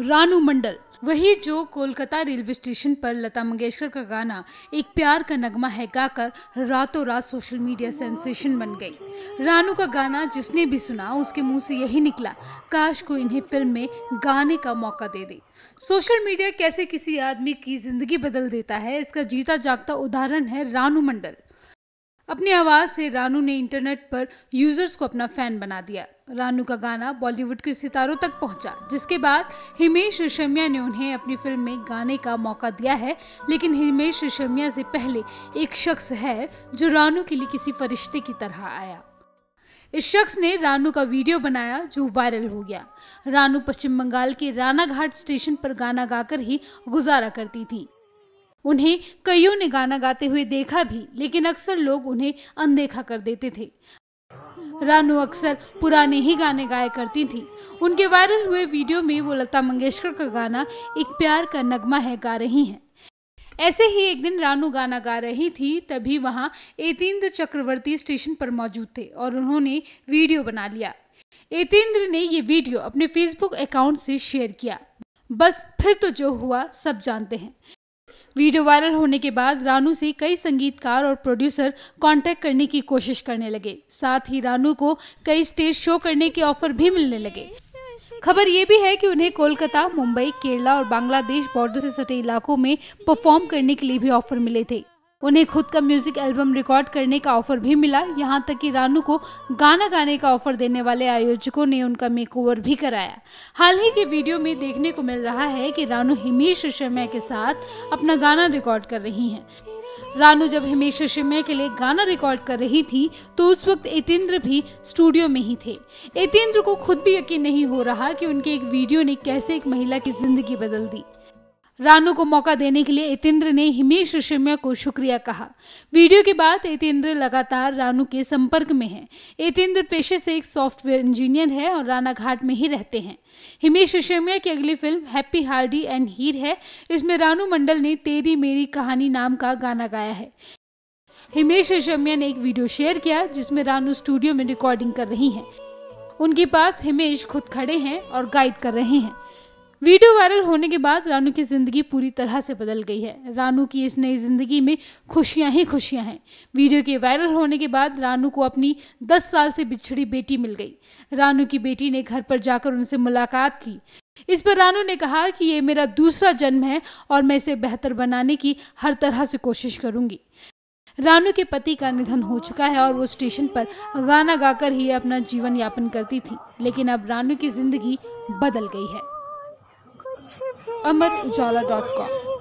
रानू मंडल वही जो Kolkata railway station पर लता मंगेशकर का गाना एक प्यार का नगमा है गाकर रातों रात सोशल मीडिया सेंसेशन बन गई रानू का गाना जिसने भी सुना उसके मुंह से यही निकला काश को इन्हें फिल्म में गाने का मौका दे दे सोशल मीडिया कैसे किसी आदमी की जिंदगी बदल देता है इसका जीता जागता उदाहरण है रानू मंडल अपनी आवाज़ से रानू ने इंटरनेट पर यूजर्स को अपना फैन बना दिया रानू का गाना बॉलीवुड के सितारों तक पहुंचा, जिसके बाद हिमेश रेशमिया ने उन्हें अपनी फिल्म में गाने का मौका दिया है लेकिन हिमेश रेशमिया से पहले एक शख्स है जो रानू के लिए किसी फरिश्ते की तरह आया इस शख्स ने रानू का वीडियो बनाया जो वायरल हो गया रानू पश्चिम बंगाल के रानाघाट स्टेशन पर गाना गाकर ही गुजारा करती थी उन्हें कईयों ने गाना गाते हुए देखा भी लेकिन अक्सर लोग उन्हें अनदेखा कर देते थे रानू अक्सर पुराने ही गाने गाया करती थी उनके वायरल हुए वीडियो में वो लता मंगेशकर का गाना एक प्यार का नगमा है गा रही हैं ऐसे ही एक दिन रानू गाना गा रही थी तभी वहाँ एतेंद्र चक्रवर्ती स्टेशन पर मौजूद थे और उन्होंने वीडियो बना लिया एतेंद्र ने ये वीडियो अपने फेसबुक अकाउंट से शेयर किया बस फिर तो जो हुआ सब जानते हैं वीडियो वायरल होने के बाद रानू से कई संगीतकार और प्रोड्यूसर कांटेक्ट करने की कोशिश करने लगे साथ ही रानू को कई स्टेज शो करने के ऑफर भी मिलने लगे खबर ये भी है कि उन्हें कोलकाता मुंबई केरला और बांग्लादेश बॉर्डर से सटे इलाकों में परफॉर्म करने के लिए भी ऑफर मिले थे उन्हें खुद का म्यूजिक एल्बम रिकॉर्ड करने का ऑफर भी मिला यहाँ तक कि रानू को गाना गाने का ऑफर देने वाले आयोजकों ने उनका मेकओवर भी कराया हाल ही के वीडियो में देखने को मिल रहा है कि रानू हिमेश शर्मा के साथ अपना गाना रिकॉर्ड कर रही हैं रानू जब हिमेश शर्मा के लिए गाना रिकॉर्ड कर रही थी तो उस वक्त एतेंद्र भी स्टूडियो में ही थे एतेंद्र को खुद भी यकीन नहीं हो रहा कि उनके एक वीडियो ने कैसे एक महिला की जिंदगी बदल दी रानू को मौका देने के लिए इतेंद्र ने हिमेश रेशमिया को शुक्रिया कहा वीडियो के बाद इतेंद्र लगातार रानू के संपर्क में है इतेंद्र पेशे से एक सॉफ्टवेयर इंजीनियर है और राना घाट में ही रहते हैं हिमेश रेशमिया की अगली फिल्म हैप्पी हार्डी एंड हीर है इसमें रानू मंडल ने तेरी मेरी कहानी नाम का गाना गाया है हिमेश रेशमिया ने एक वीडियो शेयर किया जिसमें रानू स्टूडियो में रिकॉर्डिंग कर रही हैं उनके पास हिमेश खुद खड़े हैं और गाइड कर रहे हैं वीडियो वायरल होने के बाद रानू की ज़िंदगी पूरी तरह से बदल गई है रानू की इस नई ज़िंदगी में खुशियाँ ही खुशियाँ हैं वीडियो के वायरल होने के बाद रानू को अपनी 10 साल से बिछड़ी बेटी मिल गई रानू की बेटी ने घर पर जाकर उनसे मुलाकात की इस पर रानू ने कहा कि ये मेरा दूसरा जन्म है और मैं इसे बेहतर बनाने की हर तरह से कोशिश करूंगी रानू के पति का निधन हो चुका है और वो स्टेशन पर गाना गाकर ही अपना जीवन यापन करती थी लेकिन अब रानू की जिंदगी बदल गई है अमर उजाला डॉट कॉम